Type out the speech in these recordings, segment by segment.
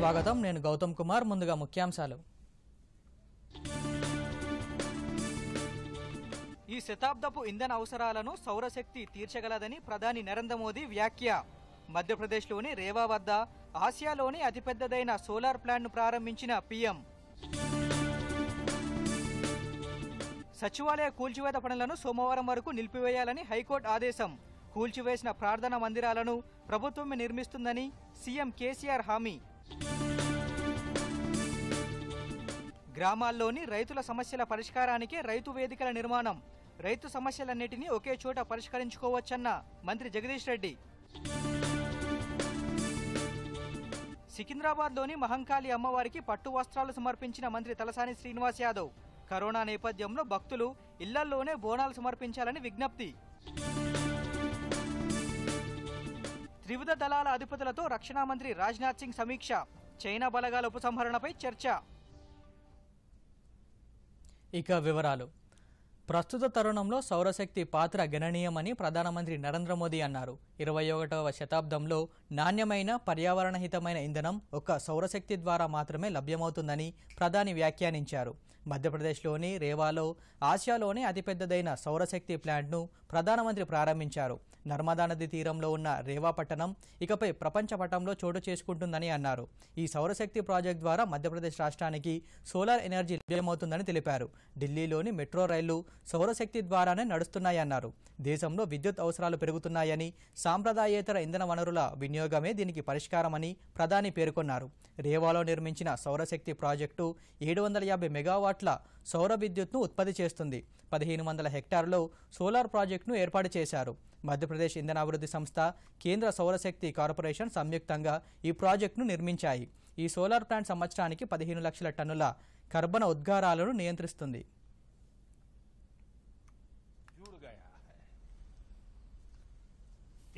స్వాగతం నేను గౌతమ్ కుమార్ ముందుగా ముఖ్యాంశాలు ఈ శతాబ్దపు ఇంధన అవసరాలను సౌరశక్తి తీర్చగలదని ప్రధాని నరేంద్ర మోదీ వ్యాఖ్య మధ్యప్రదేశ్లోని రేవా వద్ద ఆసియాలోని అతిపెద్దదైన సోలార్ ప్లాంట్ను ప్రారంభించిన పీఎం సచివాలయ కూల్చివేత పనులను సోమవారం వరకు నిలిపివేయాలని హైకోర్టు ఆదేశం కూల్చివేసిన ప్రార్థనా మందిరాలను ప్రభుత్వమే నిర్మిస్తుందని సీఎం కేసీఆర్ హామీ గ్రామాల్లోని రైతుల సమస్యల పరిష్కారానికి రైతు వేదికల నిర్మాణం రైతు సమస్యలన్నిటినీ ఒకే చోట పరిష్కరించుకోవచ్చన్న మంత్రి జగదీష్ రెడ్డి సికింద్రాబాద్లోని మహంకాళి అమ్మవారికి పట్టు వస్త్రాలు సమర్పించిన మంత్రి తలసాని శ్రీనివాస్ యాదవ్ కరోనా నేపథ్యంలో భక్తులు ఇళ్లల్లోనే బోనాలు సమర్పించాలని విజ్ఞప్తి త్రివిధ దళాల అధిపతులతో రక్షణ మంత్రి రాజ్నాథ్ సింగ్ సమీక్ష చైనా బలగాల ఉపసంహరణపై చర్చ ఇక వివరాలు ప్రస్తుత తరుణంలో సౌరశక్తి పాత్ర గణనీయమని ప్రధానమంత్రి నరేంద్ర మోదీ అన్నారు ఇరవై ఒకటవ శతాబ్దంలో నాణ్యమైన పర్యావరణహితమైన ఇంధనం ఒక్క సౌరశక్తి ద్వారా మాత్రమే లభ్యమవుతుందని ప్రధాని వ్యాఖ్యానించారు మధ్యప్రదేశ్లోని రేవాలో ఆసియాలోనే అతిపెద్దదైన సౌరశక్తి ప్లాంట్ను ప్రధానమంత్రి ప్రారంభించారు నర్మదా నది తీరంలో ఉన్న రేవా పట్టణం ఇకపై ప్రపంచ పటంలో చోటు చేసుకుంటుందని అన్నారు ఈ సౌరశక్తి ప్రాజెక్ట్ ద్వారా మధ్యప్రదేశ్ రాష్ట్రానికి సోలార్ ఎనర్జీ లభ్యమవుతుందని తెలిపారు ఢిల్లీలోని మెట్రో రైళ్లు సౌరశక్తి ద్వారానే నడుస్తున్నాయన్నారు దేశంలో విద్యుత్ అవసరాలు పెరుగుతున్నాయని సాంప్రదాయేతర ఇంధన వనరుల వినియోగం వినియోగమే దీనికి పరిష్కారమని ప్రధాని పేర్కొన్నారు రేవాలో నిర్మించిన సౌరశక్తి ప్రాజెక్టు ఏడు వందల యాభై మెగావాట్ల సౌర విద్యుత్ను ఉత్పత్తి చేస్తుంది పదిహేను వందల హెక్టార్లో సోలార్ ప్రాజెక్టును ఏర్పాటు చేశారు మధ్యప్రదేశ్ ఇంధనాభివృద్ధి సంస్థ కేంద్ర సౌరశక్తి కార్పొరేషన్ సంయుక్తంగా ఈ ప్రాజెక్టును నిర్మించాయి ఈ సోలార్ ప్లాంట్ సంవత్సరానికి పదిహేను లక్షల టన్నుల కర్బన ఉద్గారాలను నియంత్రిస్తుంది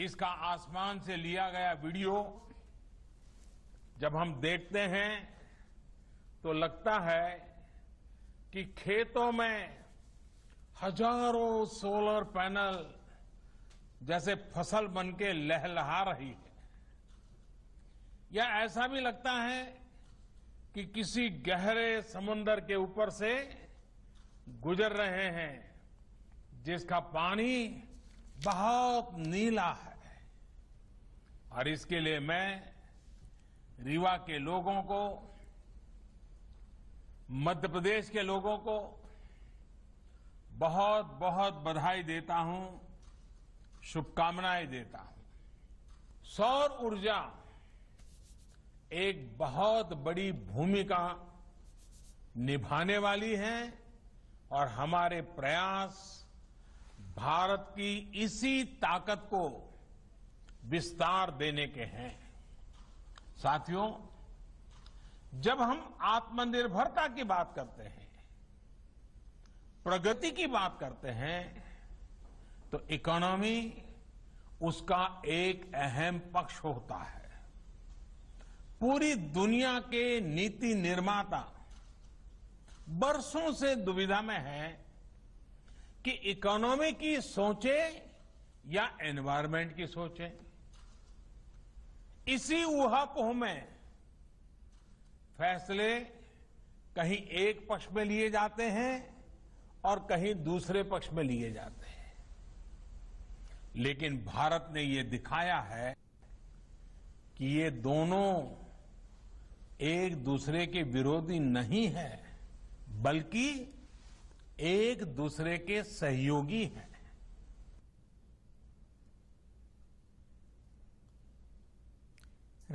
इसका आसमान से लिया गया वीडियो जब हम देखते हैं तो लगता है कि खेतों में हजारों सोलर पैनल जैसे फसल बनके लहलहा रही है या ऐसा भी लगता है कि किसी गहरे समुन्दर के ऊपर से गुजर रहे हैं जिसका पानी बहुत नीला है और इसके लिए मैं रीवा के लोगों को मध्य प्रदेश के लोगों को बहुत बहुत बधाई देता हूं शुभकामनाएं देता हूं सौर ऊर्जा एक बहुत बड़ी भूमिका निभाने वाली है और हमारे प्रयास भारत की इसी ताकत को विस्तार देने के हैं साथियों जब हम आत्मनिर्भरता की बात करते हैं प्रगति की बात करते हैं तो इकोनॉमी उसका एक अहम पक्ष होता है पूरी दुनिया के नीति निर्माता बरसों से दुविधा में हैं कि इकोनॉमी की सोचे या एनवायरमेंट की सोचे इसी ऊहापोह में फैसले कहीं एक पक्ष में लिए जाते हैं और कहीं दूसरे पक्ष में लिए जाते हैं लेकिन भारत ने ये दिखाया है कि ये दोनों एक दूसरे के विरोधी नहीं है बल्कि एक दूसरे के सहयोगी हैं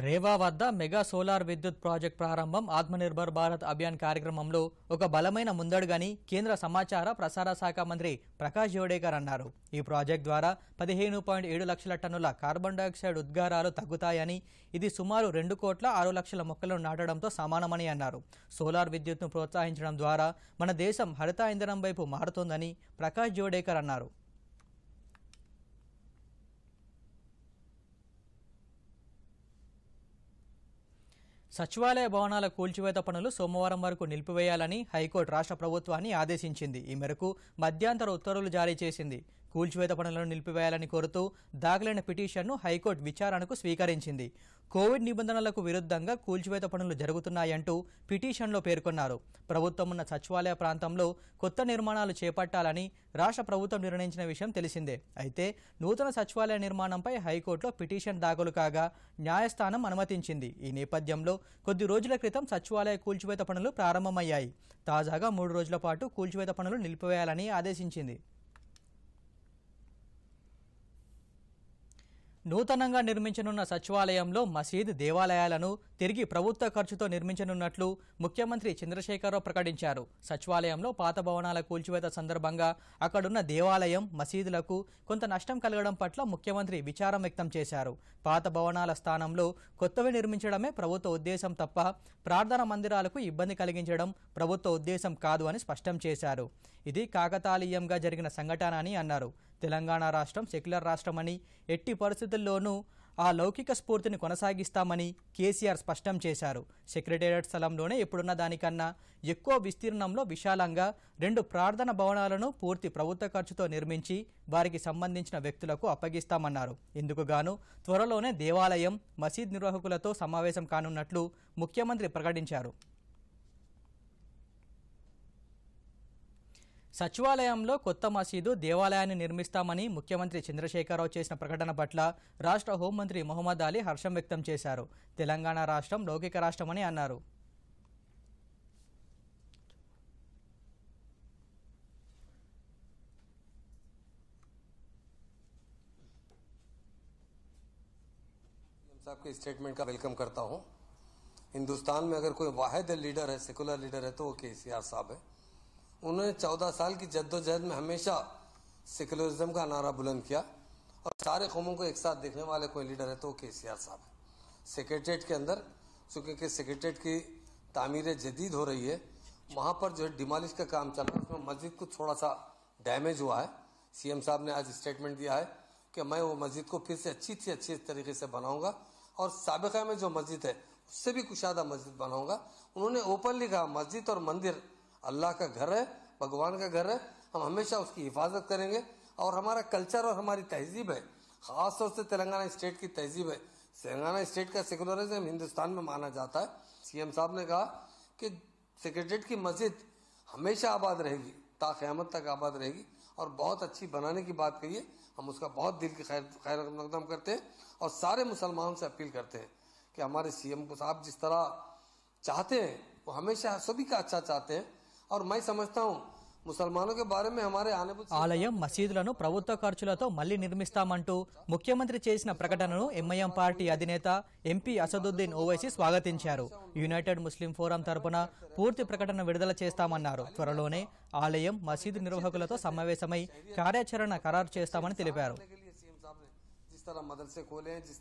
రేవా వద్ద మెగా సోలార్ విద్యుత్ ప్రాజెక్ట్ ప్రారంభం ఆత్మనిర్భర్ భారత్ అభియాన్ కార్యక్రమంలో ఒక బలమైన ముందడుగని కేంద్ర సమాచార ప్రసార శాఖ మంత్రి ప్రకాష్ జవడేకర్ అన్నారు ఈ ప్రాజెక్ట్ ద్వారా పదిహేను పాయింట్ ఏడు లక్షల టన్నుల కార్బన్ డైఆక్సైడ్ ఉద్గారాలు తగ్గుతాయని ఇది సుమారు రెండు కోట్ల ఆరు లక్షల మొక్కలను నాటడంతో సమానమని అన్నారు సోలార్ విద్యుత్ను ప్రోత్సహించడం ద్వారా మన దేశం హరిత ఇంధనం వైపు మారుతోందని ప్రకాష్ జవడేకర్ అన్నారు సచివాలయ భవనాల కూల్చివేత పనులు సోమవారం వరకు నిలిపివేయాలని హైకోర్టు రాష్ట్ర ప్రభుత్వాన్ని ఆదేశించింది ఈ మేరకు మధ్యాంతర ఉత్తర్వులు జారీ చేసింది కూల్చివేత పనులను నిలిపివేయాలని కోరుతూ దాఖలైన పిటిషన్ను హైకోర్టు విచారణకు స్వీకరించింది కోవిడ్ నిబంధనలకు విరుద్ధంగా కూల్చివేత పనులు జరుగుతున్నాయంటూ పిటిషన్లో పేర్కొన్నారు ప్రభుత్వం ఉన్న సచివాలయ ప్రాంతంలో కొత్త నిర్మాణాలు చేపట్టాలని రాష్ట్ర ప్రభుత్వం నిర్ణయించిన విషయం తెలిసిందే అయితే నూతన సచివాలయ నిర్మాణంపై హైకోర్టులో పిటిషన్ దాఖలు కాగా న్యాయస్థానం అనుమతించింది ఈ నేపథ్యంలో కొద్ది రోజుల క్రితం సచివాలయ కూల్చివేత పనులు ప్రారంభమయ్యాయి తాజాగా మూడు రోజుల పాటు కూల్చివేత పనులు నిలిపివేయాలని ఆదేశించింది నూతనంగా నిర్మించనున్న సచివాలయంలో మసీద్ దేవాలయాలను తిరిగి ప్రభుత్వ ఖర్చుతో నిర్మించనున్నట్లు ముఖ్యమంత్రి చంద్రశేఖరరావు ప్రకటించారు సచివాలయంలో పాత భవనాల కూల్చివేత సందర్భంగా అక్కడున్న దేవాలయం మసీదులకు కొంత నష్టం కలగడం పట్ల ముఖ్యమంత్రి విచారం వ్యక్తం చేశారు పాత భవనాల స్థానంలో కొత్తవి నిర్మించడమే ప్రభుత్వ ఉద్దేశం తప్ప ప్రార్థన మందిరాలకు ఇబ్బంది కలిగించడం ప్రభుత్వ ఉద్దేశం కాదు అని స్పష్టం చేశారు ఇది కాకతాళీయంగా జరిగిన సంఘటన అని అన్నారు తెలంగాణ రాష్ట్రం సెక్యులర్ రాష్ట్రమని ఎట్టి పరిస్థితుల్లోనూ ఆ లౌకిక స్ఫూర్తిని కొనసాగిస్తామని కేసీఆర్ స్పష్టం చేశారు సెక్రటేరియట్ స్థలంలోనే ఇప్పుడున్న దానికన్నా ఎక్కువ విస్తీర్ణంలో విశాలంగా రెండు ప్రార్థన భవనాలను పూర్తి ప్రభుత్వ ఖర్చుతో నిర్మించి వారికి సంబంధించిన వ్యక్తులకు అప్పగిస్తామన్నారు ఇందుకు గాను త్వరలోనే దేవాలయం మసీద్ నిర్వాహకులతో సమావేశం కానున్నట్లు ముఖ్యమంత్రి ప్రకటించారు సచివాలయంలో కొత్త మసీదు దేవాలయాన్ని నిర్మిస్తామని ముఖ్యమంత్రి చంద్రశేఖరరావు చేసిన ప్రకటన పట్ల రాష్ట్ర హోంమంత్రి మొహమ్మద్ అలీ హర్షం వ్యక్తం చేశారు తెలంగాణ రాష్ట్రం లౌకిక రాష్ట్రమని అన్నారు హిందుస్థాన్ లీడర్ स्टेटमेंट का वेलकम करता उन्होंने चौदह साल की जद्दोजहद में हमेशा सेकुलरिज्म का नारा बुलंद किया और सारे कौमों को एक साथ देखने वाले कोई लीडर है तो के सी आर साहब है सेक्रेटरीट के अंदर चूँकि सेक्रेटरीट की तमीरें जदीद हो रही है वहाँ पर जो है डिमालिश का काम चल रहा है उसमें मस्जिद को थोड़ा सा डैमेज हुआ है सीएम साहब ने आज स्टेटमेंट दिया है कि मैं वो मस्जिद को फिर से अच्छी से अच्छी तरीके से बनाऊंगा और सबका में जो मस्जिद है उससे भी कुशादा मस्जिद बनाऊंगा उन्होंने ओपनली कहा मस्जिद और मंदिर अल्लाह का घर है भगवान का घर है हम हमेशा उसकी हिफाजत करेंगे और हमारा कल्चर और हमारी तहजीब है ख़ास तौर से तेलंगाना स्टेट की तहजीब है तेलंगाना स्टेट का सेकुलरिज्म हिंदुस्तान में माना जाता है सीएम साहब ने कहा कि सेक्रेटरीट की मस्जिद हमेशा आबाद रहेगी ता तक आबाद रहेगी और बहुत अच्छी बनाने की बात कही है हम उसका बहुत दिल की खैर खैर मकदम करते हैं और सारे मुसलमानों से अपील करते हैं कि हमारे सीएम एम साहब जिस तरह चाहते हैं वो हमेशा सभी का अच्छा चाहते हैं ఆలయం మసీదులను ప్రభుత్వ ఖర్చులతో మళ్లీ నిర్మిస్తామంటూ ముఖ్యమంత్రి చేసిన ప్రకటనను ఎంఐఎం పార్టీ అధినేత ఎంపీ అసదుద్దీన్ ఓవైసీ స్వాగతించారు యునైటెడ్ ముస్లిం ఫోరం తరపున పూర్తి ప్రకటన విడుదల చేస్తామన్నారు త్వరలోనే ఆలయం మసీదు నిర్వాహకులతో సమావేశమై కార్యాచరణ ఖరారు చేస్తామని తెలిపారు जिस तरह मदरसे खोले हैं जिस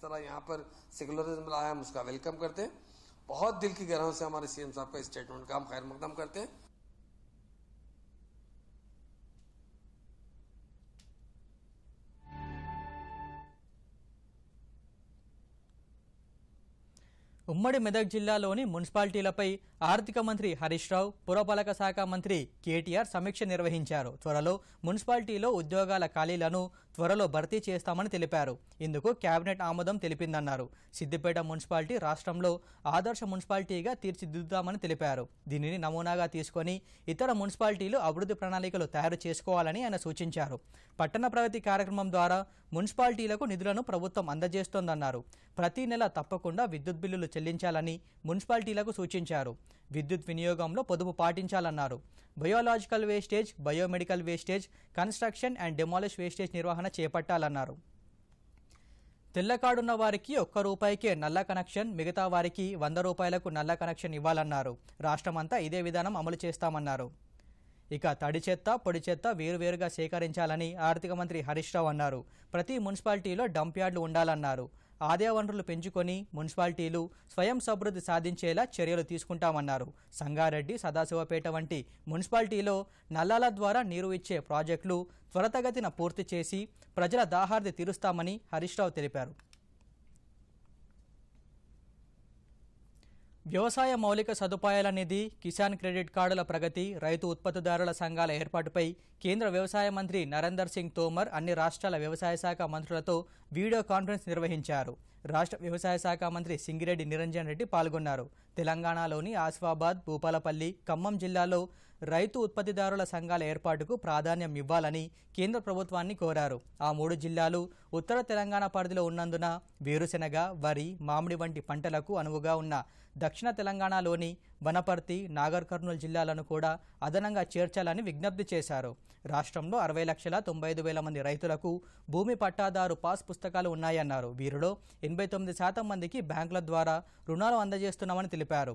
तरह ఉమ్మడి మెదక్ జిల్లాలోని మున్సిపాలిటీలపై ఆర్థిక మంత్రి హరీష్ రావు పురపాలక శాఖ మంత్రి కేటీఆర్ సమీక్ష నిర్వహించారు త్వరలో మున్సిపాలిటీలో ఉద్యోగాల ఖాళీలను త్వరలో భర్తీ చేస్తామని తెలిపారు ఇందుకు కేబినెట్ ఆమోదం తెలిపిందన్నారు సిద్దిపేట మున్సిపాలిటీ రాష్ట్రంలో ఆదర్శ మున్సిపాలిటీగా తీర్చిదిద్దుతామని తెలిపారు దీనిని నమూనాగా తీసుకొని ఇతర మున్సిపాలిటీలు అభివృద్ధి ప్రణాళికలు తయారు చేసుకోవాలని ఆయన సూచించారు పట్టణ ప్రగతి కార్యక్రమం ద్వారా మున్సిపాలిటీలకు నిధులను ప్రభుత్వం అందజేస్తోందన్నారు ప్రతి నెల తప్పకుండా విద్యుత్ బిల్లులు చెల్లించాలని మున్సిపాలిటీలకు సూచించారు విద్యుత్ వినియోగంలో పొదుపు పాటించాలన్నారు biological wastage biomedical wastage construction and demolish wastage నిర్వహణ చేపట్టాలన్నారు తెల్లకాడున్న వారికి ఒక్క రూపాయికే నల్ల కనెక్షన్ మిగతా వారికి వంద రూపాయలకు నల్ల కనెక్షన్ ఇవ్వాలన్నారు రాష్ట్రమంతా ఇదే విధానం అమలు చేస్తామన్నారు ఇక తడి చెత్త పొడి చెత్త వేరువేరుగా సేకరించాలని ఆర్థిక మంత్రి హరీష్ రావు అన్నారు ప్రతి మున్సిపాలిటీలో డంప్ యార్డులు ఉండాలన్నారు ఆదాయ వనరులు పెంచుకొని మున్సిపాలిటీలు స్వయం సమృద్ధి సాధించేలా చర్యలు తీసుకుంటామన్నారు సంగారెడ్డి సదాశివపేట వంటి మున్సిపాలిటీలో నల్లాల ద్వారా నీరు ఇచ్చే ప్రాజెక్టులు త్వరతగతిన పూర్తి చేసి ప్రజల దాహార్ది తీరుస్తామని రావు తెలిపారు వ్యవసాయ మౌలిక సదుపాయాల నిధి కిసాన్ క్రెడిట్ కార్డుల ప్రగతి రైతు ఉత్పత్తిదారుల సంఘాల ఏర్పాటుపై కేంద్ర వ్యవసాయ మంత్రి నరేందర్ సింగ్ తోమర్ అన్ని రాష్ట్రాల వ్యవసాయ శాఖ మంత్రులతో వీడియో కాన్ఫరెన్స్ నిర్వహించారు రాష్ట్ర వ్యవసాయ శాఖ మంత్రి సింగిరెడ్డి నిరంజన్ రెడ్డి పాల్గొన్నారు తెలంగాణలోని ఆసిఫాబాద్ భూపాలపల్లి ఖమ్మం జిల్లాలో రైతు ఉత్పత్తిదారుల సంఘాల ఏర్పాటుకు ప్రాధాన్యం ఇవ్వాలని కేంద్ర ప్రభుత్వాన్ని కోరారు ఆ మూడు జిల్లాలు ఉత్తర తెలంగాణ పరిధిలో ఉన్నందున వేరుశెనగ వరి మామిడి వంటి పంటలకు అనువుగా ఉన్న దక్షిణ తెలంగాణలోని వనపర్తి నాగర్ కర్నూలు జిల్లాలను కూడా అదనంగా చేర్చాలని విజ్ఞప్తి చేశారు రాష్ట్రంలో అరవై లక్షల తొంభై ఐదు వేల మంది రైతులకు భూమి పట్టాదారు పాస్ పుస్తకాలు ఉన్నాయన్నారు వీరిలో ఎనభై తొమ్మిది శాతం మందికి బ్యాంకుల ద్వారా రుణాలు అందజేస్తున్నామని తెలిపారు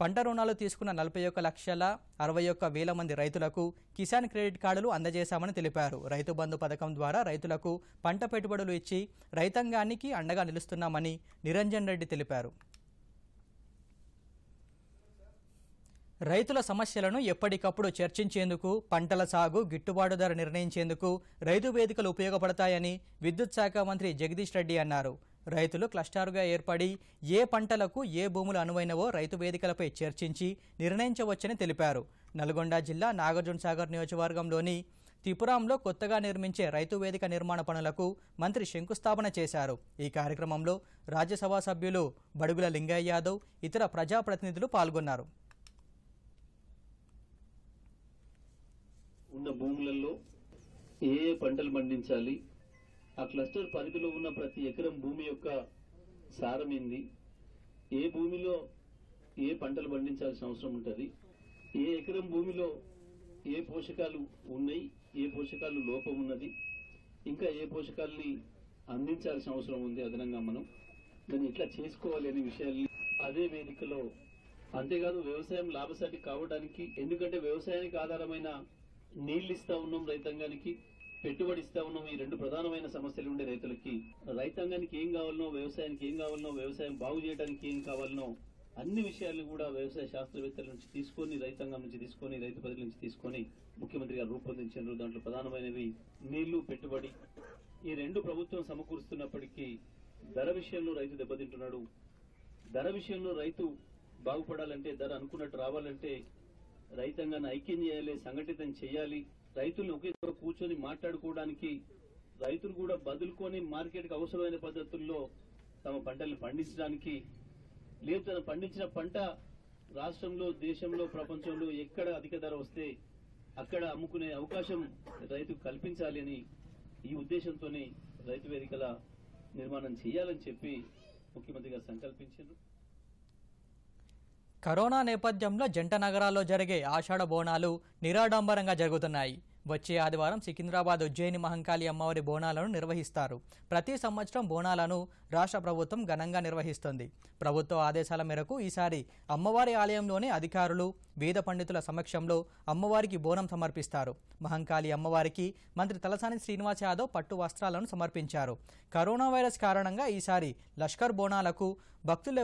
పంట రుణాలు తీసుకున్న నలభై ఒక్క లక్షల అరవై ఒక్క వేల మంది రైతులకు కిసాన్ క్రెడిట్ కార్డులు అందజేశామని తెలిపారు రైతు బంధు పథకం ద్వారా రైతులకు పంట పెట్టుబడులు ఇచ్చి రైతాంగానికి అండగా నిలుస్తున్నామని నిరంజన్ రెడ్డి తెలిపారు రైతుల సమస్యలను ఎప్పటికప్పుడు చర్చించేందుకు పంటల సాగు గిట్టుబాటు ధర నిర్ణయించేందుకు రైతు వేదికలు ఉపయోగపడతాయని విద్యుత్ శాఖ మంత్రి జగదీష్ రెడ్డి అన్నారు రైతులు క్లస్టారుగా ఏర్పడి ఏ పంటలకు ఏ భూములు అనువైనవో రైతు వేదికలపై చర్చించి నిర్ణయించవచ్చని తెలిపారు నల్గొండ జిల్లా నాగార్జునసాగర్ నియోజకవర్గంలోని త్రిపురంలో కొత్తగా నిర్మించే రైతు వేదిక నిర్మాణ పనులకు మంత్రి శంకుస్థాపన చేశారు ఈ కార్యక్రమంలో రాజ్యసభ సభ్యులు బడుగుల లింగయ్య యాదవ్ ఇతర ప్రజాప్రతినిధులు పాల్గొన్నారు ఉన్న భూములలో ఏ పంటలు పండించాలి ఆ క్లస్టర్ పరిధిలో ఉన్న ప్రతి ఎకరం భూమి యొక్క సారం ఏంది ఏ భూమిలో ఏ పంటలు పండించాల్సిన అవసరం ఉంటుంది ఏ ఎకరం భూమిలో ఏ పోషకాలు ఉన్నాయి ఏ పోషకాలు లోపం ఉన్నది ఇంకా ఏ పోషకాలని అందించాల్సిన అవసరం ఉంది అదనంగా మనం దాన్ని ఇట్లా చేసుకోవాలి అనే విషయాన్ని అదే వేదికలో అంతేకాదు వ్యవసాయం లాభసాటి కావడానికి ఎందుకంటే వ్యవసాయానికి ఆధారమైన నీళ్ళు ఇస్తా ఉన్నాం రైతాంగానికి పెట్టుబడి ఇస్తా ఉన్నాం ఈ రెండు ప్రధానమైన సమస్యలు ఉండే రైతులకి రైతాంగానికి ఏం కావాలనో వ్యవసాయానికి ఏం కావాలనో వ్యవసాయం బాగు చేయడానికి ఏం కావాలనో అన్ని విషయాలు కూడా వ్యవసాయ శాస్త్రవేత్తల నుంచి తీసుకొని రైతాంగం నుంచి తీసుకొని రైతు ప్రజల నుంచి తీసుకొని ముఖ్యమంత్రి గారు రూపొందించారు దాంట్లో ప్రధానమైనవి నీళ్లు పెట్టుబడి ఈ రెండు ప్రభుత్వం సమకూరుస్తున్నప్పటికీ ధర విషయంలో రైతు దెబ్బతింటున్నాడు ధర విషయంలో రైతు బాగుపడాలంటే ధర అనుకున్నట్టు రావాలంటే రైతాంగాన్ని ఐక్యం చేయాలి సంఘటితం చేయాలి రైతులను ఒకే కూర్చొని మాట్లాడుకోవడానికి రైతులు కూడా బదులుకొని మార్కెట్కి అవసరమైన పద్ధతుల్లో తమ పంటలను పండించడానికి లేదు తన పండించిన పంట రాష్ట్రంలో దేశంలో ప్రపంచంలో ఎక్కడ అధిక ధర వస్తే అక్కడ అమ్ముకునే అవకాశం రైతుకు కల్పించాలి అని ఈ ఉద్దేశంతోనే రైతు వేదికల నిర్మాణం చేయాలని చెప్పి ముఖ్యమంత్రి గారు సంకల్పించారు కరోనా నేపథ్యంలో జంట నగరాల్లో జరిగే ఆషాఢ బోనాలు నిరాడంబరంగా జరుగుతున్నాయి వచ్చే ఆదివారం సికింద్రాబాద్ ఉజ్జయిని మహంకాళి అమ్మవారి బోనాలను నిర్వహిస్తారు ప్రతి సంవత్సరం బోనాలను రాష్ట్ర ప్రభుత్వం ఘనంగా నిర్వహిస్తుంది ప్రభుత్వ ఆదేశాల మేరకు ఈసారి అమ్మవారి ఆలయంలోనే అధికారులు వేద పండితుల సమక్షంలో అమ్మవారికి బోనం సమర్పిస్తారు మహంకాళి అమ్మవారికి మంత్రి తలసాని శ్రీనివాస్ యాదవ్ పట్టు వస్త్రాలను సమర్పించారు కరోనా వైరస్ కారణంగా ఈసారి లష్కర్ బోనాలకు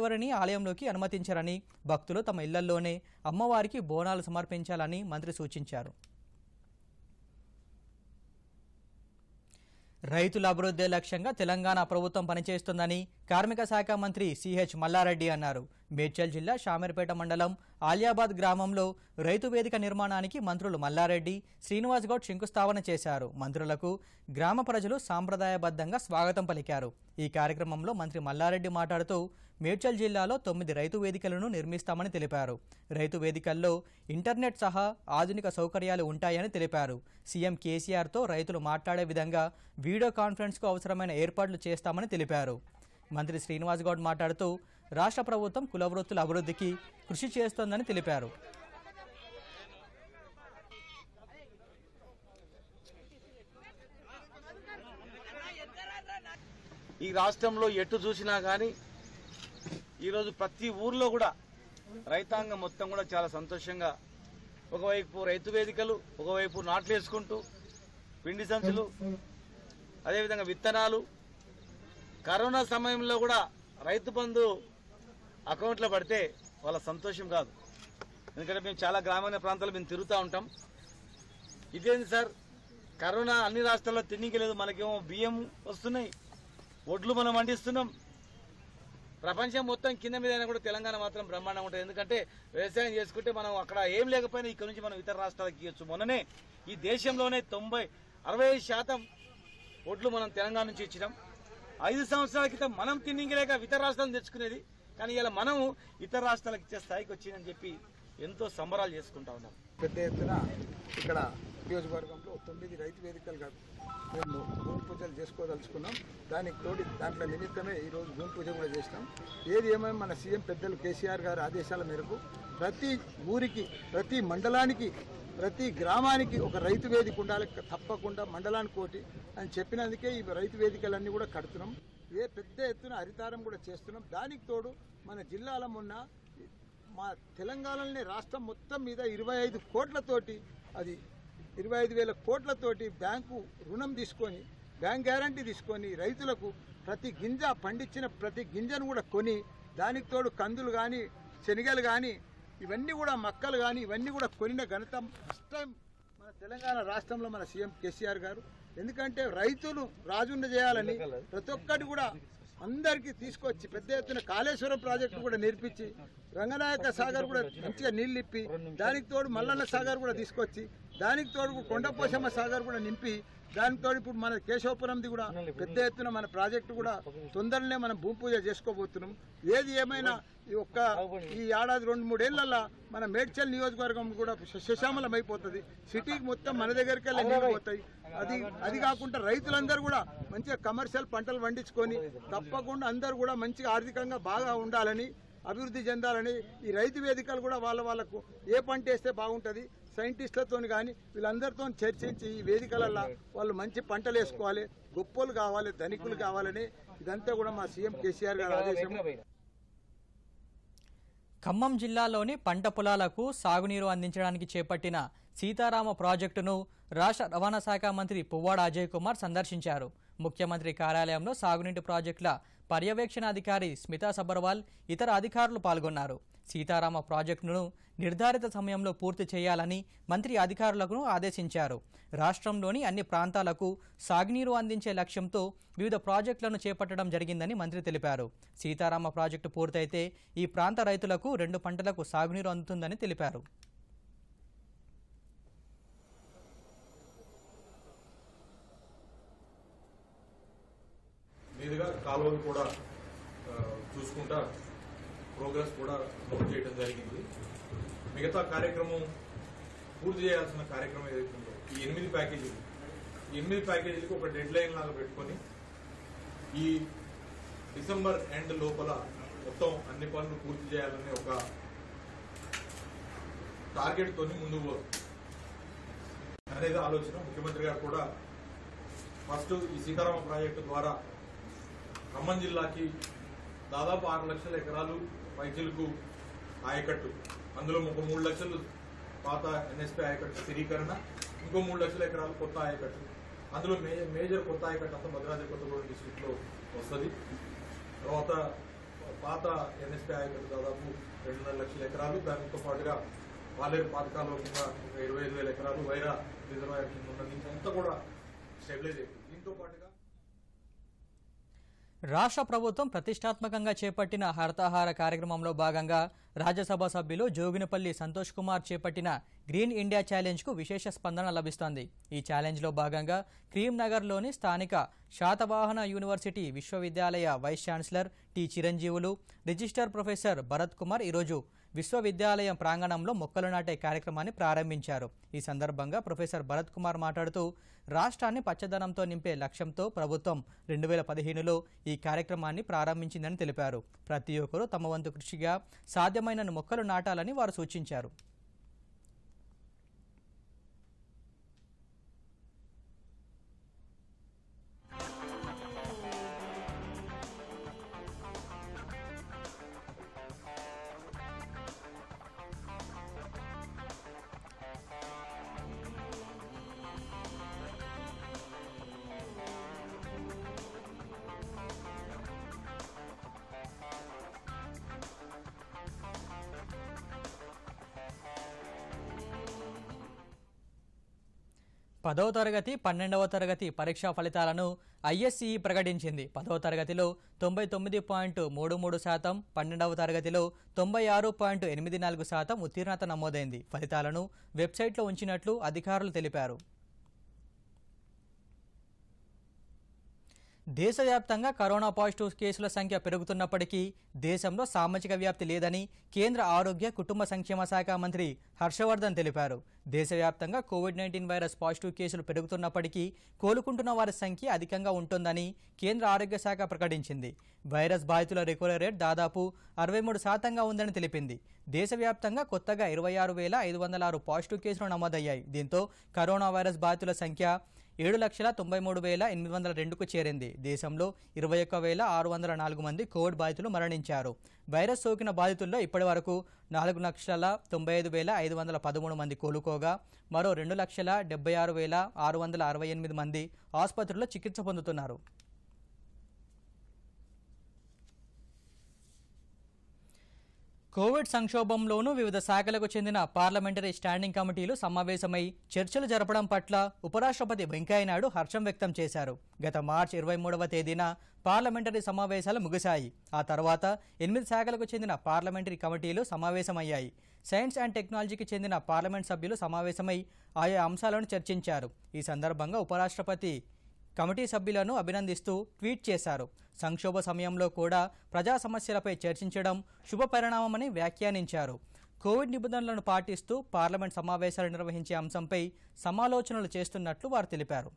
ఎవరిని ఆలయంలోకి అనుమతించరని భక్తులు తమ ఇళ్లలోనే అమ్మవారికి బోనాలు సమర్పించాలని మంత్రి సూచించారు రైతుల అభివృద్ధి లక్ష్యంగా తెలంగాణ ప్రభుత్వం పనిచేస్తుందని కార్మిక శాఖ మంత్రి సిహెచ్ మల్లారెడ్డి అన్నారు మేడ్చల్ జిల్లా షామీర్పేట మండలం ఆలియాబాద్ గ్రామంలో రైతు వేదిక నిర్మాణానికి మంత్రులు మల్లారెడ్డి శ్రీనివాస్ గౌడ్ శంకుస్థాపన చేశారు మంత్రులకు గ్రామ ప్రజలు సాంప్రదాయబద్ధంగా స్వాగతం పలికారు ఈ కార్యక్రమంలో మంత్రి మల్లారెడ్డి మాట్లాడుతూ మేడ్చల్ జిల్లాలో తొమ్మిది రైతు వేదికలను నిర్మిస్తామని తెలిపారు రైతు వేదికల్లో ఇంటర్నెట్ సహా ఆధునిక సౌకర్యాలు ఉంటాయని తెలిపారు సీఎం కేసీఆర్తో రైతులు మాట్లాడే విధంగా వీడియో కాన్ఫరెన్స్కు అవసరమైన ఏర్పాట్లు చేస్తామని తెలిపారు మంత్రి శ్రీనివాస్ గౌడ్ మాట్లాడుతూ రాష్ట్ర ప్రభుత్వం కులవృత్తుల అభివృద్ధికి కృషి చేస్తోందని తెలిపారు ఈ రాష్ట్రంలో ఎటు చూసినా కానీ ఈరోజు ప్రతి ఊర్లో కూడా రైతాంగం మొత్తం కూడా చాలా సంతోషంగా ఒకవైపు రైతు వేదికలు ఒకవైపు నాట్లు వేసుకుంటూ పిండి సంచులు అదేవిధంగా విత్తనాలు కరోనా సమయంలో కూడా రైతు బంధు అకౌంట్లో పడితే వాళ్ళ సంతోషం కాదు ఎందుకంటే మేము చాలా గ్రామీణ ప్రాంతాలు మేము తిరుగుతూ ఉంటాం ఇదేంటి సార్ కరోనా అన్ని రాష్ట్రాల్లో తిన్నికి లేదు మనకేమో బియ్యం వస్తున్నాయి ఒడ్లు మనం వండిస్తున్నాం ప్రపంచం మొత్తం కింద మీద కూడా తెలంగాణ మాత్రం బ్రహ్మాండంగా ఉంటుంది ఎందుకంటే వ్యవసాయం చేసుకుంటే మనం అక్కడ ఏం లేకపోయినా ఇక్కడ నుంచి మనం ఇతర రాష్ట్రాలకు ఇవ్వచ్చు మొన్ననే ఈ దేశంలోనే తొంభై అరవై శాతం ఒడ్లు మనం తెలంగాణ నుంచి ఇచ్చినాం ఐదు సంవత్సరాల క్రితం మనం తిన్నింగిలేక ఇతర రాష్ట్రాలను తెచ్చుకునేది కానీ ఇలా మనం ఇతర రాష్ట్రాలకు ఇచ్చే స్థాయికి వచ్చిందని చెప్పి ఎంతో సంబరాలు చేసుకుంటా ఉన్నాం పెద్ద ఎత్తున ఇక్కడ నియోజకవర్గంలో తొమ్మిది రైతు వేదికలుగా మేము భూమి పూజలు చేసుకోదలుచుకున్నాం దానికి తోడి దాంట్లో నిమిత్తమే ఈరోజు భూమి పూజ కూడా చేసినాం ఏది ఏమైనా మన సీఎం పెద్దలు కేసీఆర్ గారి ఆదేశాల మేరకు ప్రతి ఊరికి ప్రతి మండలానికి ప్రతి గ్రామానికి ఒక రైతు వేదిక ఉండాలి తప్పకుండా మండలానికి ఒకటి అని చెప్పినందుకే ఈ రైతు వేదికలన్నీ కూడా కడుతున్నాం ఏ పెద్ద ఎత్తున హరితారం కూడా చేస్తున్నాం దానికి తోడు మన జిల్లాలో ఉన్న మా తెలంగాణలోనే రాష్ట్రం మొత్తం మీద ఇరవై ఐదు కోట్లతోటి అది ఇరవై ఐదు వేల కోట్లతోటి బ్యాంకు రుణం తీసుకొని బ్యాంక్ గ్యారంటీ తీసుకొని రైతులకు ప్రతి గింజ పండించిన ప్రతి గింజను కూడా కొని దానికి తోడు కందులు కానీ శనగలు కానీ ఇవన్నీ కూడా మక్కలు కానీ ఇవన్నీ కూడా కొనిన ఘనత ఫస్ట్ టైం మన తెలంగాణ రాష్ట్రంలో మన సీఎం కేసీఆర్ గారు ఎందుకంటే రైతులు రాజుండ చేయాలని ప్రతి ఒక్కటి కూడా అందరికీ తీసుకొచ్చి పెద్ద ఎత్తున కాళేశ్వరం ప్రాజెక్టు కూడా నేర్పించి రంగనాయక సాగర్ కూడా మంచిగా నీళ్ళు ఇప్పి దానికి తోడు మల్లన్న సాగర్ కూడా తీసుకొచ్చి దానికి తోడు కొండపోశమ్మ సాగర్ కూడా నింపి దానితో ఇప్పుడు మన కేశవపురంది కూడా పెద్ద ఎత్తున మన ప్రాజెక్టు కూడా తొందరనే మనం భూమి పూజ చేసుకోబోతున్నాం ఏది ఏమైనా ఈ ఒక్క ఈ ఏడాది రెండు మూడేళ్లలో మన మేడ్చల్ నియోజకవర్గం కూడా సస్యశ్యామలం అయిపోతుంది సిటీకి మొత్తం మన దగ్గరికి నిలబోతాయి అది అది కాకుండా రైతులందరూ కూడా మంచిగా కమర్షియల్ పంటలు పండించుకొని తప్పకుండా అందరూ కూడా మంచిగా ఆర్థికంగా బాగా ఉండాలని అభివృద్ధి చెందాలని ఈ రైతు వేదికలు కూడా వాళ్ళ వాళ్ళకు ఏ పంట వేస్తే బాగుంటుంది సైంటిస్టులతో కానీ వీళ్ళందరితో చర్చించి ఈ వేదికలల్లో వాళ్ళు మంచి పంటలు వేసుకోవాలి గొప్పలు కావాలి ధనికులు కావాలని ఇదంతా కూడా మా సీఎం కేసీఆర్ గారు ఆదేశం ఖమ్మం జిల్లాలోని పంట పొలాలకు సాగునీరు అందించడానికి చేపట్టిన సీతారామ ప్రాజెక్టును రాష్ట్ర రవాణా శాఖ మంత్రి పువ్వాడ అజయ్ కుమార్ సందర్శించారు ముఖ్యమంత్రి కార్యాలయంలో సాగునీటి ప్రాజెక్టుల పర్యవేక్షణ అధికారి స్మితా సబర్వాల్ ఇతర అధికారులు పాల్గొన్నారు సీతారామ ప్రాజెక్టును నిర్ధారిత సమయంలో పూర్తి చేయాలని మంత్రి అధికారులకు ఆదేశించారు రాష్ట్రంలోని అన్ని ప్రాంతాలకు సాగునీరు అందించే లక్ష్యంతో వివిధ ప్రాజెక్టులను చేపట్టడం జరిగిందని మంత్రి తెలిపారు సీతారామ ప్రాజెక్టు పూర్తయితే ఈ ప్రాంత రైతులకు రెండు పంటలకు సాగునీరు అందుతుందని తెలిపారు మీదుగా కాలువలు కూడా చూసుకుంటా ప్రోగ్రెస్ కూడా పూర్తి చేయడం జరిగింది మిగతా కార్యక్రమం పూర్తి చేయాల్సిన కార్యక్రమం ఏదైతే ఉందో ఈ ఎనిమిది ప్యాకేజీలు ఎనిమిది ప్యాకేజీలకు ఒక డెడ్ లైన్ లాగా పెట్టుకొని ఈ డిసెంబర్ ఎండ్ లోపల మొత్తం అన్ని పనులు పూర్తి చేయాలనే ఒక టార్గెట్తో ముందుకు అనేది ఆలోచన ముఖ్యమంత్రి గారు కూడా ఫస్ట్ ఈ సీతారామ ప్రాజెక్టు ద్వారా ఖమ్మం జిల్లాకి దాదాపు ఆరు లక్షల ఎకరాలు వైద్యులకు ఆయకట్టు అందులో ఒక మూడు లక్షలు పాత ఎన్ఎస్పీ ఆయకట్టు స్థిరీకరణ ఇంకో మూడు లక్షల ఎకరాలు కొత్త ఆయకట్టు అందులో మేజర్ మేజర్ కొత్త ఆయకట్టు అంతా భద్రాద్రి కొత్తగూడెం డిస్ట్రిక్ట్లో వస్తుంది తర్వాత పాత ఎన్ఎస్పీ ఆయకట్టు దాదాపు రెండున్నర లక్షల ఎకరాలు దానితో పాటుగా పాలేరు పాతకాలలో కింద ఒక ఇరవై ఐదు వేల ఎకరాలు వైరా రిజర్వాయర్ కింద ఉన్నది అంతా కూడా స్టెబిలైజ్ అయిపోయింది దీంతో పాటు రాష్ట్ర ప్రభుత్వం ప్రతిష్టాత్మకంగా చేపట్టిన హర్తాహార కార్యక్రమంలో భాగంగా రాజ్యసభ సభ్యులు జోగినపల్లి సంతోష్ కుమార్ చేపట్టిన గ్రీన్ ఇండియా ఛాలెంజ్ కు విశేష స్పందన లభిస్తోంది ఈ ఛాలెంజ్ లో భాగంగా లోని స్థానిక శాతవాహన యూనివర్సిటీ విశ్వవిద్యాలయ vice chancellor T Chiranjeevulu register professor Bharat Kumar ఈరోజు విశ్వవిద్యాలయం ప్రాంగణంలో మొక్కలు నాటే కార్యక్రమాన్ని ప్రారంభించారు ఈ సందర్భంగా ప్రొఫెసర్ భరత్ కుమార్ మాట్లాడుతూ రాష్ట్రాన్ని పచ్చదనంతో నింపే లక్ష్యంతో ప్రభుత్వం రెండు వేల పదిహేనులో ఈ కార్యక్రమాన్ని ప్రారంభించిందని తెలిపారు ప్రతి ఒక్కరూ తమ వంతు కృషిగా సాధ్యమైన మొక్కలు నాటాలని వారు సూచించారు పదవ తరగతి పన్నెండవ తరగతి పరీక్షా ఫలితాలను ఐఎస్ఈ ప్రకటించింది పదవ తరగతిలో తొంభై తొమ్మిది పాయింట్ మూడు మూడు శాతం పన్నెండవ తరగతిలో తొంభై ఆరు పాయింట్ ఎనిమిది నాలుగు శాతం ఉత్తీర్ణత నమోదైంది ఫలితాలను వెబ్సైట్లో ఉంచినట్లు అధికారులు తెలిపారు దేశవ్యాప్తంగా కరోనా పాజిటివ్ కేసుల సంఖ్య పెరుగుతున్నప్పటికీ దేశంలో సామాజిక వ్యాప్తి లేదని కేంద్ర ఆరోగ్య కుటుంబ సంక్షేమ శాఖ మంత్రి హర్షవర్ధన్ తెలిపారు దేశవ్యాప్తంగా కోవిడ్ నైన్టీన్ వైరస్ పాజిటివ్ కేసులు పెరుగుతున్నప్పటికీ కోలుకుంటున్న వారి సంఖ్య అధికంగా ఉంటుందని కేంద్ర ఆరోగ్య శాఖ ప్రకటించింది వైరస్ బాధితుల రికవరీ రేట్ దాదాపు అరవై మూడు శాతంగా ఉందని తెలిపింది దేశవ్యాప్తంగా కొత్తగా ఇరవై ఆరు వేల ఐదు వందల ఆరు పాజిటివ్ కేసులు నమోదయ్యాయి దీంతో కరోనా వైరస్ బాధితుల సంఖ్య ఏడు లక్షల తొంభై మూడు వేల ఎనిమిది వందల రెండుకు చేరింది దేశంలో ఇరవై ఒక్క వేల ఆరు వందల నాలుగు మంది కోవిడ్ బాధితులు మరణించారు వైరస్ సోకిన బాధితుల్లో ఇప్పటి వరకు నాలుగు లక్షల తొంభై ఐదు వేల ఐదు వందల పదమూడు మంది కోలుకోగా మరో రెండు లక్షల డెబ్బై ఆరు వేల ఆరు వందల అరవై ఎనిమిది మంది ఆసుపత్రుల్లో చికిత్స పొందుతున్నారు కోవిడ్ సంక్షోభంలోనూ వివిధ శాఖలకు చెందిన పార్లమెంటరీ స్టాండింగ్ కమిటీలు సమావేశమై చర్చలు జరపడం పట్ల ఉపరాష్ట్రపతి వెంకయ్యనాయుడు హర్షం వ్యక్తం చేశారు గత మార్చి ఇరవై మూడవ తేదీన పార్లమెంటరీ సమావేశాలు ముగిశాయి ఆ తర్వాత ఎనిమిది శాఖలకు చెందిన పార్లమెంటరీ కమిటీలు సమావేశమయ్యాయి సైన్స్ అండ్ టెక్నాలజీకి చెందిన పార్లమెంట్ సభ్యులు సమావేశమై ఆయా అంశాలను చర్చించారు ఈ సందర్భంగా ఉపరాష్ట్రపతి కమిటీ సభ్యులను అభినందిస్తూ ట్వీట్ చేశారు సంక్షోభ సమయంలో కూడా ప్రజా సమస్యలపై చర్చించడం శుభ పరిణామమని వ్యాఖ్యానించారు కోవిడ్ నిబంధనలను పాటిస్తూ పార్లమెంట్ సమావేశాలు నిర్వహించే అంశంపై సమాలోచనలు చేస్తున్నట్లు వారు తెలిపారు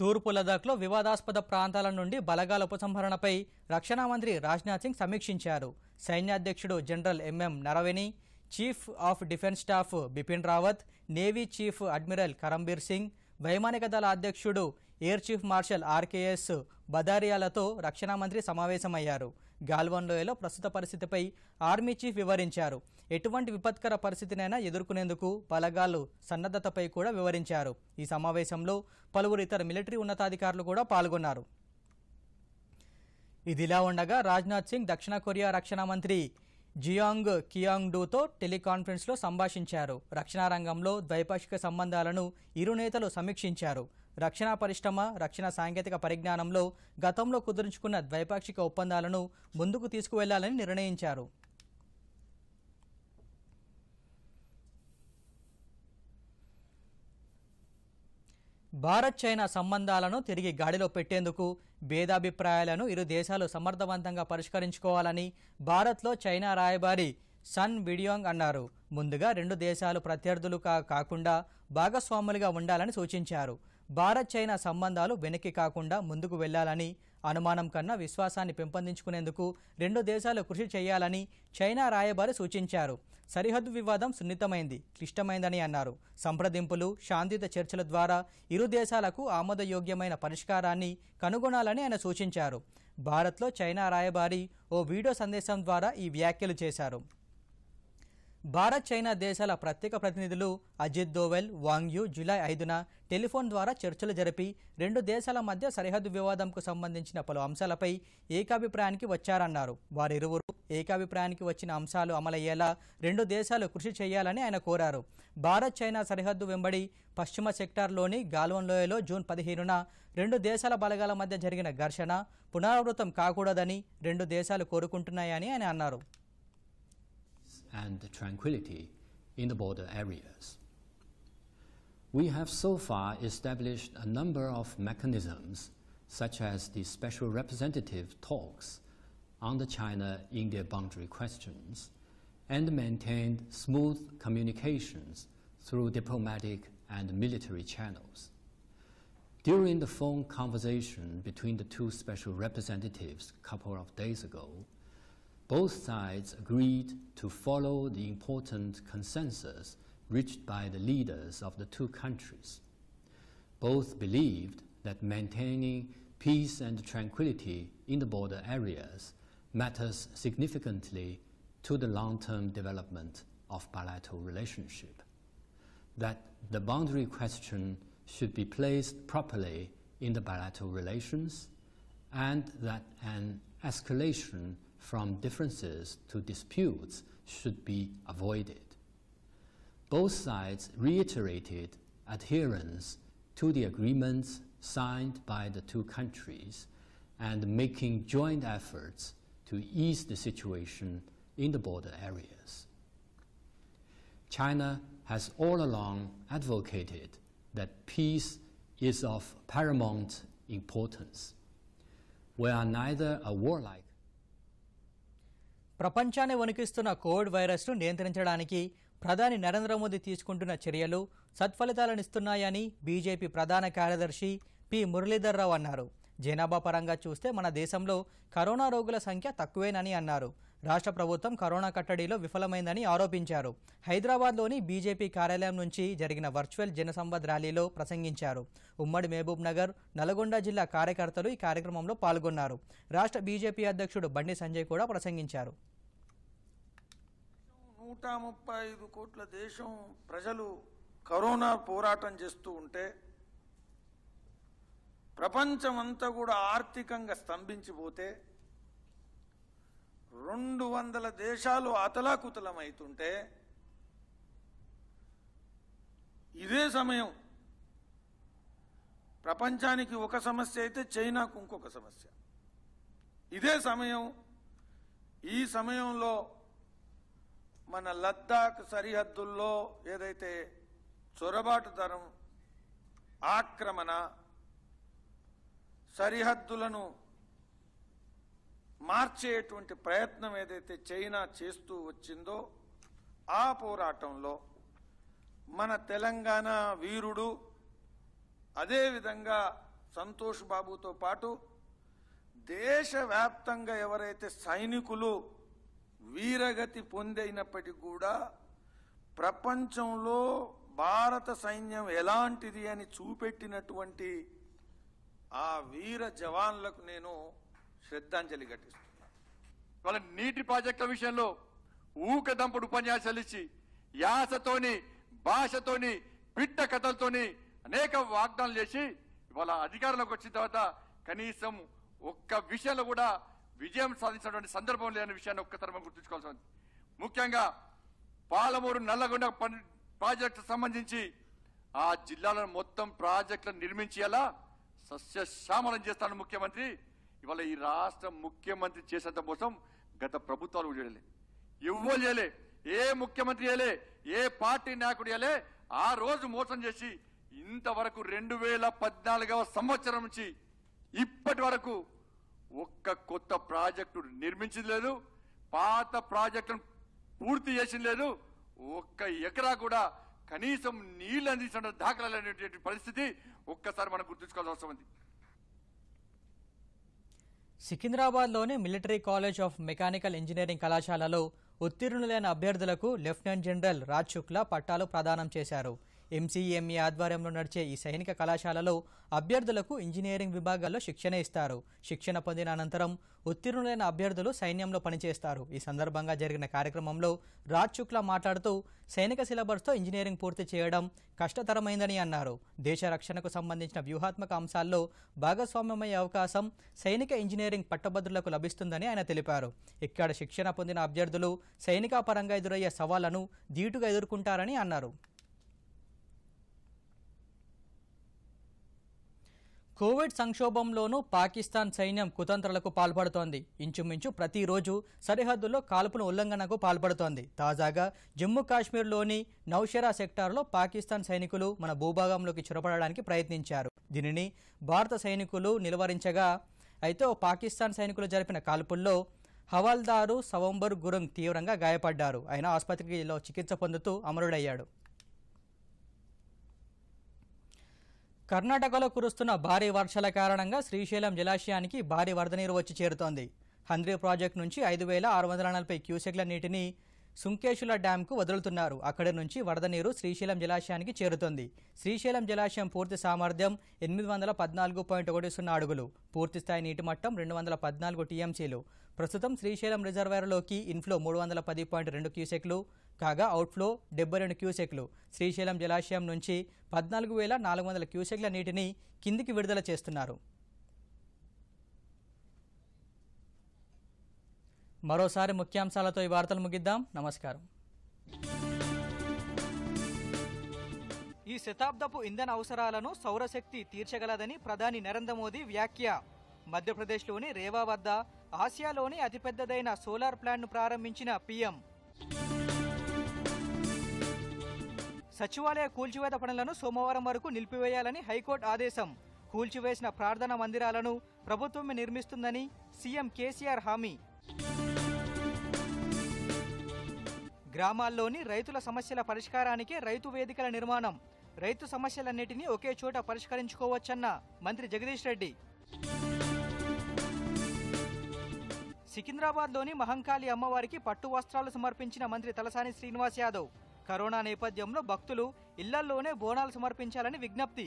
తూర్పు లదాఖ్లో వివాదాస్పద ప్రాంతాల నుండి బలగాల ఉపసంహరణపై రక్షణ మంత్రి రాజ్నాథ్ సింగ్ సమీక్షించారు సైన్యాధ్యక్షుడు general M M Naravane chief of defence staff Bipin Rawat navy chief admiral Karambir Singh వైమానిక దళ అధ్యక్షుడు ఎయిర్ చీఫ్ మార్షల్ ఆర్కేఎస్ బదారియాలతో రక్షణ మంత్రి సమావేశమయ్యారు గాల్వన్ లోయలో ప్రస్తుత పరిస్థితిపై ఆర్మీ చీఫ్ వివరించారు ఎటువంటి విపత్కర పరిస్థితినైనా ఎదుర్కొనేందుకు బలగాలు సన్నద్ధతపై కూడా వివరించారు ఈ సమావేశంలో పలువురు ఇతర మిలిటరీ ఉన్నతాధికారులు కూడా పాల్గొన్నారు ఇదిలా ఉండగా రాజ్నాథ్ సింగ్ దక్షిణ కొరియా రక్షణ మంత్రి జియాంగ్ కియాంగ్డూతో టెలికాన్ఫరెన్స్లో సంభాషించారు రక్షణ రంగంలో ద్వైపాక్షిక సంబంధాలను ఇరు నేతలు సమీక్షించారు రక్షణ పరిశ్రమ రక్షణ సాంకేతిక పరిజ్ఞానంలో గతంలో కుదుర్చుకున్న ద్వైపాక్షిక ఒప్పందాలను ముందుకు తీసుకువెళ్లాలని నిర్ణయించారు భారత్ చైనా సంబంధాలను తిరిగి గాడిలో పెట్టేందుకు భేదాభిప్రాయాలను ఇరు దేశాలు సమర్థవంతంగా పరిష్కరించుకోవాలని భారత్లో చైనా రాయబారి సన్ విడియోంగ్ అన్నారు ముందుగా రెండు దేశాలు ప్రత్యర్థులు కాకుండా భాగస్వాములుగా ఉండాలని సూచించారు భారత్ చైనా సంబంధాలు వెనక్కి కాకుండా ముందుకు వెళ్లాలని అనుమానం కన్నా విశ్వాసాన్ని పెంపొందించుకునేందుకు రెండు దేశాలు కృషి చేయాలని చైనా రాయబారి సూచించారు సరిహద్దు వివాదం సున్నితమైంది క్లిష్టమైందని అన్నారు సంప్రదింపులు శాంతియుత చర్చల ద్వారా ఇరు దేశాలకు ఆమోదయోగ్యమైన పరిష్కారాన్ని కనుగొనాలని ఆయన సూచించారు భారత్లో చైనా రాయబారి ఓ వీడియో సందేశం ద్వారా ఈ వ్యాఖ్యలు చేశారు భారత్ చైనా దేశాల ప్రత్యేక ప్రతినిధులు అజిత్ దోవెల్ వాంగ్యు జులై ఐదున టెలిఫోన్ ద్వారా చర్చలు జరిపి రెండు దేశాల మధ్య సరిహద్దు వివాదంకు సంబంధించిన పలు అంశాలపై ఏకాభిప్రాయానికి వచ్చారన్నారు వారిరువురు ఏకాభిప్రాయానికి వచ్చిన అంశాలు అమలయ్యేలా రెండు దేశాలు కృషి చేయాలని ఆయన కోరారు భారత్ చైనా సరిహద్దు వెంబడి పశ్చిమ సెక్టార్లోని గాల్వన్ లోయలో జూన్ పదిహేనున రెండు దేశాల బలగాల మధ్య జరిగిన ఘర్షణ పునరావృతం కాకూడదని రెండు దేశాలు కోరుకుంటున్నాయని ఆయన అన్నారు and tranquility in the border areas. We have so far established a number of mechanisms, such as the special representative talks on the China-India boundary questions, and maintained smooth communications through diplomatic and military channels. During the phone conversation between the two special representatives a couple of days ago, both sides agreed to follow the important consensus reached by the leaders of the two countries. Both believed that maintaining peace and tranquility in the border areas matters significantly to the long-term development of bilateral relationship, that the boundary question should be placed properly in the bilateral relations, and that an escalation from differences to disputes should be avoided. Both sides reiterated adherence to the agreements signed by the two countries and making joint efforts to ease the situation in the border areas. China has all along advocated that peace is of paramount importance. We are neither a warlike ప్రపంచాన్ని వణికిస్తున్న Covid వైరస్ను నియంత్రించడానికి ప్రధాని నరేంద్ర మోదీ తీసుకుంటున్న చర్యలు సత్ఫలితాలనిస్తున్నాయని BJP ప్రధాన కార్యదర్శి P Muralidhar Rao అన్నారు జనాభా పరంగా చూస్తే మన దేశంలో కరోనా రోగుల సంఖ్య తక్కువేనని అన్నారు రాష్ట్ర ప్రభుత్వం కరోనా కట్టడిలో విఫలమైందని ఆరోపించారు హైదరాబాద్లోని బీజేపీ కార్యాలయం నుంచి జరిగిన వర్చువల్ జనసంవద్ ర్యాలీలో ప్రసంగించారు ఉమ్మడి మహబూబ్ నగర్ నల్గొండ జిల్లా కార్యకర్తలు ఈ కార్యక్రమంలో పాల్గొన్నారు రాష్ట్ర బీజేపీ అధ్యక్షుడు బండి సంజయ్ కూడా ప్రసంగించారు నూట ముప్పై ఐదు కోట్ల దేశం ప్రజలు కరోనా పోరాటం చేస్తూ ఉంటే ప్రపంచమంతా కూడా ఆర్థికంగా స్తంభించిపోతే రెండు వందల దేశాలు అవుతుంటే ఇదే సమయం ప్రపంచానికి ఒక సమస్య అయితే చైనాకు ఇంకొక సమస్య ఇదే సమయం ఈ సమయంలో మన లద్దాఖ్ సరిహద్దుల్లో ఏదైతే చొరబాటుదరం ఆక్రమణ సరిహద్దులను మార్చేటువంటి ప్రయత్నం ఏదైతే చైనా చేస్తూ వచ్చిందో ఆ పోరాటంలో మన తెలంగాణ వీరుడు అదేవిధంగా సంతోష్ బాబుతో పాటు దేశవ్యాప్తంగా ఎవరైతే సైనికులు వీరగతి పొందైనప్పటికీ కూడా ప్రపంచంలో భారత సైన్యం ఎలాంటిది అని చూపెట్టినటువంటి ఆ వీర జవాన్లకు నేను శ్రద్ధాంజలి ఘటిస్తున్నాను వాళ్ళ నీటి ప్రాజెక్టుల విషయంలో దంపుడు ఉపన్యాసాలు ఇచ్చి యాసతోని భాషతోని పిట్ట కథలతోని అనేక వాగ్దానాలు చేసి ఇవాళ అధికారంలోకి వచ్చిన తర్వాత కనీసం ఒక్క విషయంలో కూడా విజయం సాధించినటువంటి సందర్భం లేని విషయాన్ని ఒక్కసారి మనం గుర్తుంచుకోవాల్సి ఉంది ముఖ్యంగా పాలమూరు నల్లగొండ ప్రాజెక్టు సంబంధించి ఆ జిల్లాలను మొత్తం ప్రాజెక్టులను నిర్మించేలా సస్యశ్యామలం చేస్తాడు ముఖ్యమంత్రి ఇవాళ ఈ రాష్ట్ర ముఖ్యమంత్రి చేసేంత కోసం గత ప్రభుత్వాలు చేయలేదు ఎవ్వరు చేయలే ఏ ముఖ్యమంత్రి వేయలే ఏ పార్టీ నాయకుడు వేయలే ఆ రోజు మోసం చేసి ఇంతవరకు రెండు వేల పద్నాలుగవ సంవత్సరం నుంచి ఇప్పటి వరకు ఒక్క కొత్త ప్రాజెక్టు నిర్మించింది లేదు పాత ప్రాజెక్టును పూర్తి చేసింది లేదు ఒక్క ఎకరా కూడా కనీసం నీళ్ళు అందించిన దాఖలైనటువంటి పరిస్థితి ఒక్కసారి మనం గుర్తుంచుకోవాల్సిన అవసరం ఉంది సికింద్రాబాద్లోని military college of mechanical engineering కళాశాలలో ఉత్తీర్ణులైన అభ్యర్థులకు లెఫ్టినెంట్ జనరల్ రాజ్ శుక్లా పట్టాలు ప్రదానం చేశారు ఎంసీఎంఈ e e ఆధ్వర్యంలో నడిచే ఈ సైనిక కళాశాలలో అభ్యర్థులకు ఇంజనీరింగ్ విభాగాల్లో శిక్షణ ఇస్తారు శిక్షణ పొందిన అనంతరం ఉత్తీర్ణులైన అభ్యర్థులు సైన్యంలో పనిచేస్తారు ఈ సందర్భంగా జరిగిన కార్యక్రమంలో రాజ్ శుక్లా మాట్లాడుతూ సైనిక సిలబస్తో ఇంజనీరింగ్ పూర్తి చేయడం కష్టతరమైందని అన్నారు దేశ రక్షణకు సంబంధించిన వ్యూహాత్మక అంశాల్లో భాగస్వామ్యమయ్యే అవకాశం సైనిక ఇంజనీరింగ్ పట్టభద్రులకు లభిస్తుందని ఆయన తెలిపారు ఇక్కడ శిక్షణ పొందిన అభ్యర్థులు సైనిక పరంగా ఎదురయ్యే సవాళ్లను ధీటుగా ఎదుర్కొంటారని అన్నారు కోవిడ్ సంక్షోభంలోనూ పాకిస్తాన్ సైన్యం కుతంత్రలకు పాల్పడుతోంది ఇంచుమించు ప్రతిరోజు సరిహద్దుల్లో కాల్పుల ఉల్లంఘనకు పాల్పడుతోంది తాజాగా జమ్మూ కాశ్మీర్లోని నౌషెరా సెక్టార్లో పాకిస్తాన్ సైనికులు మన భూభాగంలోకి చొరబడడానికి ప్రయత్నించారు దీనిని భారత సైనికులు నిలువరించగా అయితే పాకిస్తాన్ సైనికులు జరిపిన కాల్పుల్లో హవాల్దారు సవంబర్ గురుంగ్ తీవ్రంగా గాయపడ్డారు ఆయన ఆసుపత్రిలో చికిత్స పొందుతూ అమరుడయ్యాడు కర్ణాటకలో కురుస్తున్న భారీ వర్షాల కారణంగా శ్రీశైలం జలాశయానికి భారీ వరద నీరు వచ్చి చేరుతోంది హంద్రీ ప్రాజెక్టు నుంచి ఐదు వేల ఆరు వందల నలభై క్యూసెక్ల నీటిని సుంకేశుల డ్యాంకు వదులుతున్నారు అక్కడి నుంచి వరద నీరు శ్రీశైలం జలాశయానికి చేరుతుంది శ్రీశైలం జలాశయం పూర్తి సామర్థ్యం ఎనిమిది వందల పద్నాలుగు పాయింట్ ఒకటి సున్నా అడుగులు పూర్తిస్థాయి నీటి మట్టం రెండు వందల పద్నాలుగు టీఎంసీలు ప్రస్తుతం శ్రీశైలం రిజర్వాయర్లోకి ఇన్ఫ్లో మూడు వందల పది పాయింట్ రెండు క్యూసెక్లు కాగా అవుట్ఫ్లో డెబ్బై రెండు క్యూసెక్లు శ్రీశైలం జలాశయం నుంచి పద్నాలుగు వేల నాలుగు వందల క్యూసెక్ల నీటిని కిందికి విడుదల చేస్తున్నారు మరోసారి ముఖ్యాంశాలతో ఈ వార్తలు ముగిద్దాం నమస్కారం ఈ శతాబ్దపు ఇంధన అవసరాలను సౌరశక్తి తీర్చగలదని ప్రధాని నరేంద్ర మోదీ వ్యాఖ్య మధ్యప్రదేశ్లోని రేవా వద్ద ఆసియాలోని అతిపెద్దదైన సోలార్ ప్లాంట్ను ప్రారంభించిన పీఎం సచివాలయ కూల్చివేత పనులను సోమవారం వరకు నిలిపివేయాలని హైకోర్టు ఆదేశం కూల్చివేసిన ప్రార్థనా మందిరాలను ప్రభుత్వమే నిర్మిస్తుందని సీఎం కేసీఆర్ హామీ గ్రామాల్లోని రైతుల సమస్యల పరిష్కారానికే రైతు వేదికల నిర్మాణం రైతు సమస్యలన్నిటినీ ఒకే చోట పరిష్కరించుకోవచ్చన్న మంత్రి జగదీష్ రెడ్డి సికింద్రాబాద్లోని మహంకాళి అమ్మవారికి పట్టు వస్త్రాలు సమర్పించిన మంత్రి తలసాని శ్రీనివాస్ యాదవ్ కరోనా నేపథ్యంలో భక్తులు ఇళ్లల్లోనే బోనాలు సమర్పించాలని విజ్ఞప్తి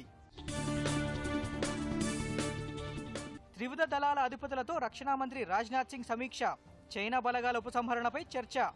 త్రివిధ దళాల అధిపతులతో రక్షణ మంత్రి రాజ్నాథ్ సింగ్ సమీక్ష చైనా బలగాల ఉపసంహరణపై చర్చ